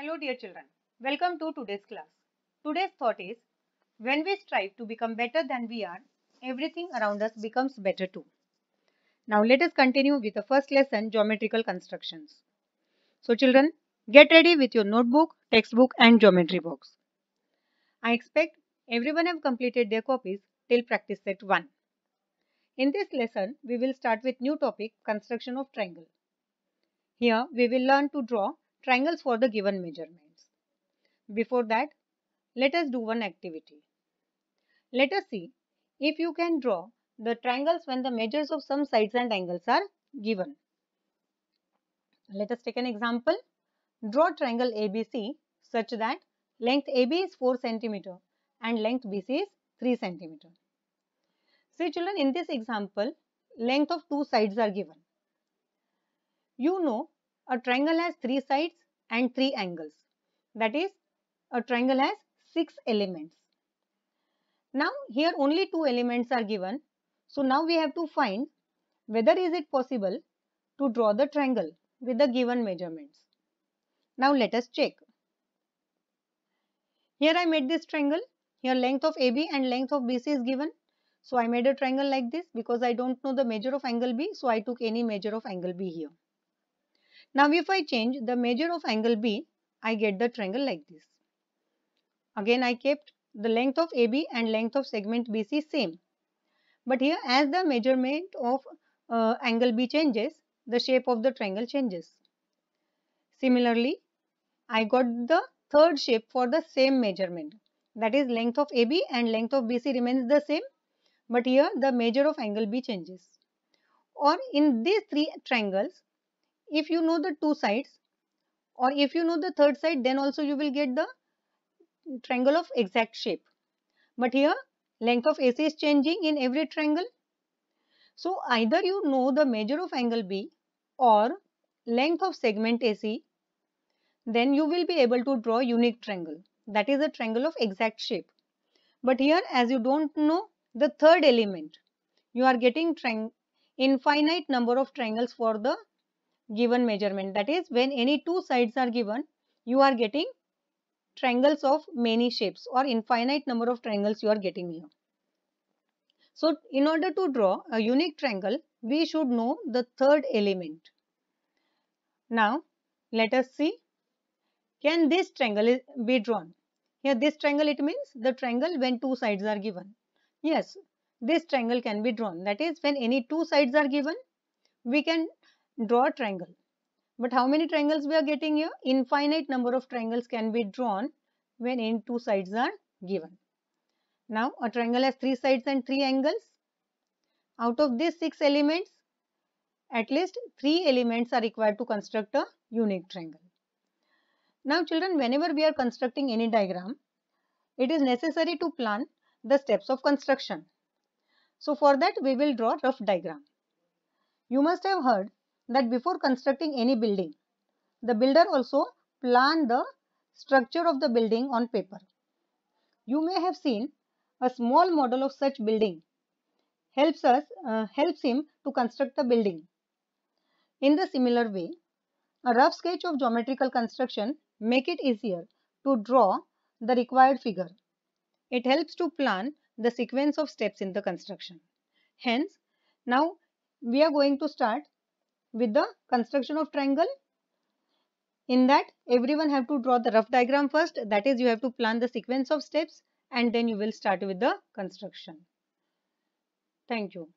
Hello dear children, welcome to today's class. Today's thought is, when we strive to become better than we are, everything around us becomes better too. Now let us continue with the first lesson, geometrical constructions. So children, get ready with your notebook, textbook and geometry box. I expect everyone have completed their copies till practice set 1. In this lesson, we will start with new topic, construction of triangle. Here, we will learn to draw triangles for the given measurements. Before that, let us do one activity. Let us see if you can draw the triangles when the measures of some sides and angles are given. Let us take an example. Draw triangle ABC such that length AB is 4 cm and length BC is 3 cm. See children, in this example, length of two sides are given. You know a triangle has three sides and three angles. That is, a triangle has six elements. Now, here only two elements are given. So, now we have to find whether is it possible to draw the triangle with the given measurements. Now, let us check. Here I made this triangle. Here length of AB and length of BC is given. So I made a triangle like this because I don't know the measure of angle B. So I took any measure of angle B here. Now, if I change the measure of angle B, I get the triangle like this. Again, I kept the length of AB and length of segment BC same. But here, as the measurement of uh, angle B changes, the shape of the triangle changes. Similarly, I got the third shape for the same measurement. That is length of AB and length of BC remains the same. But here the measure of angle B changes. Or in these three triangles, if you know the two sides or if you know the third side then also you will get the triangle of exact shape. But here length of AC is changing in every triangle. So either you know the measure of angle B or length of segment AC then you will be able to draw unique triangle that is a triangle of exact shape. But here as you don't know the third element you are getting infinite number of triangles for the given measurement. That is when any two sides are given, you are getting triangles of many shapes or infinite number of triangles you are getting here. So in order to draw a unique triangle, we should know the third element. Now let us see, can this triangle be drawn? Here this triangle it means the triangle when two sides are given. Yes, this triangle can be drawn. That is when any two sides are given, we can draw a triangle. But how many triangles we are getting here? Infinite number of triangles can be drawn when n two sides are given. Now a triangle has three sides and three angles. Out of these six elements, at least three elements are required to construct a unique triangle. Now children, whenever we are constructing any diagram, it is necessary to plan the steps of construction. So for that we will draw rough diagram. You must have heard that before constructing any building, the builder also plan the structure of the building on paper. You may have seen a small model of such building helps us uh, helps him to construct the building. In the similar way, a rough sketch of geometrical construction make it easier to draw the required figure. It helps to plan the sequence of steps in the construction. Hence, now we are going to start with the construction of triangle in that everyone have to draw the rough diagram first that is you have to plan the sequence of steps and then you will start with the construction thank you